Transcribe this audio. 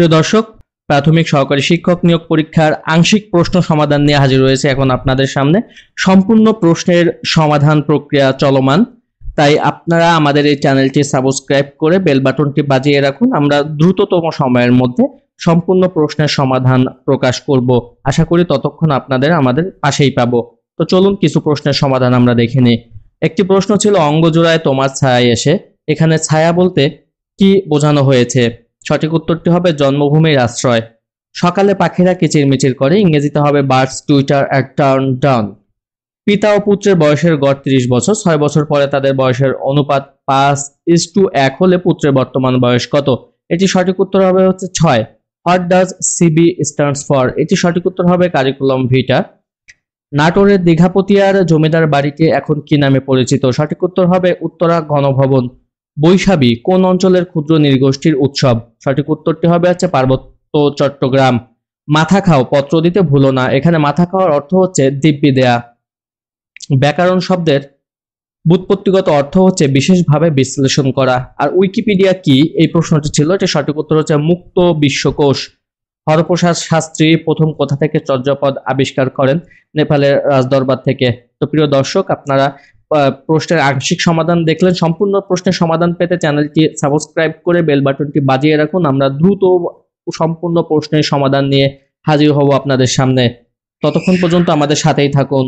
প্রিয় দর্শক প্রাথমিক সহকারী শিক্ষক নিয়োগ পরীক্ষার আংশিক প্রশ্ন সমাধান নিয়ে হাজির রয়েছে এখন আপনাদের সামনে সম্পূর্ণ প্রশ্নের সমাধান প্রক্রিয়া চলমান তাই আপনারা আমাদের এই চ্যানেলটি সাবস্ক্রাইব করে বেল বাটনটি বাজিয়ে রাখুন আমরা দ্রুততম সময়ের মধ্যে সম্পূর্ণ প্রশ্নের সমাধান প্রকাশ করব আশা করি ততক্ষণ আপনাদের আমাদের পাশেই পাবো তো চলুন কিছু প্রশ্নের সমাধান আমরা দেখে নিই একটি প্রশ্ন ছিল অঙ্গজোড়ায় তোমার ছায়ায় এসে এখানে ছায়া বলতে কি বোঝানো হয়েছে সঠিক উত্তরটি হবে জন্মভূমির আশ্রয় সকালে পাখিরা কিচিরমিচির করে ইংরেজিতে হবে birds twitter at turn down পিতা ও পুত্রের বয়সের গড় তিরিশ বছর ছয় বছর পরে তাদের বয়সের অনুপাত পাঁচ ইস টু এক হলে পুত্রের বর্তমান বয়স কত এটি সঠিক উত্তর হবে হচ্ছে ছয় what does CB stands for এটি সঠিক উত্তর হবে কারিকুলাম ভিটা নাটোরের দীঘাপতিয়ার জমিদার বাড়িটি এখন কি নামে পরিচিত সঠিক উত্তর হবে উত্তরা গণভবন বৈশাবি কোন অঞ্চলের ক্ষুদ্র নির্গোষ্ঠীর উৎসব সঠিক উত্তরটি হবে হচ্ছে পার্বত্য চট্টগ্রাম মাথা খাও পত্র দিতে ভুলো না এখানে মাথা খাওয়ার অর্থ হচ্ছে দিব্যি দেয়া ব্যাকরণ শব্দের বুৎপত্তিগত অর্থ হচ্ছে বিশেষভাবে বিশ্লেষণ করা আর উইকিপিডিয়া কি এই প্রশ্নটি ছিল এটি সঠিক উত্তর হচ্ছে মুক্ত বিশ্বকোষ হরপ্রসাদ শাস্ত্রী প্রথম কোথা থেকে চর্যাপদ আবিষ্কার করেন নেপালের রাজদরবার থেকে তো প্রিয় দর্শক আপনারা প্রশ্নের আংশিক সমাধান দেখলেন সম্পূর্ণ প্রশ্নের সমাধান পেতে চ্যানেলটি সাবস্ক্রাইব করে বেল বাটনটি বাজিয়ে রাখুন আমরা দ্রুত সম্পূর্ণ প্রশ্নের সমাধান নিয়ে হাজির হব আপনাদের সামনে ততক্ষণ পর্যন্ত আমাদের সাথেই থাকুন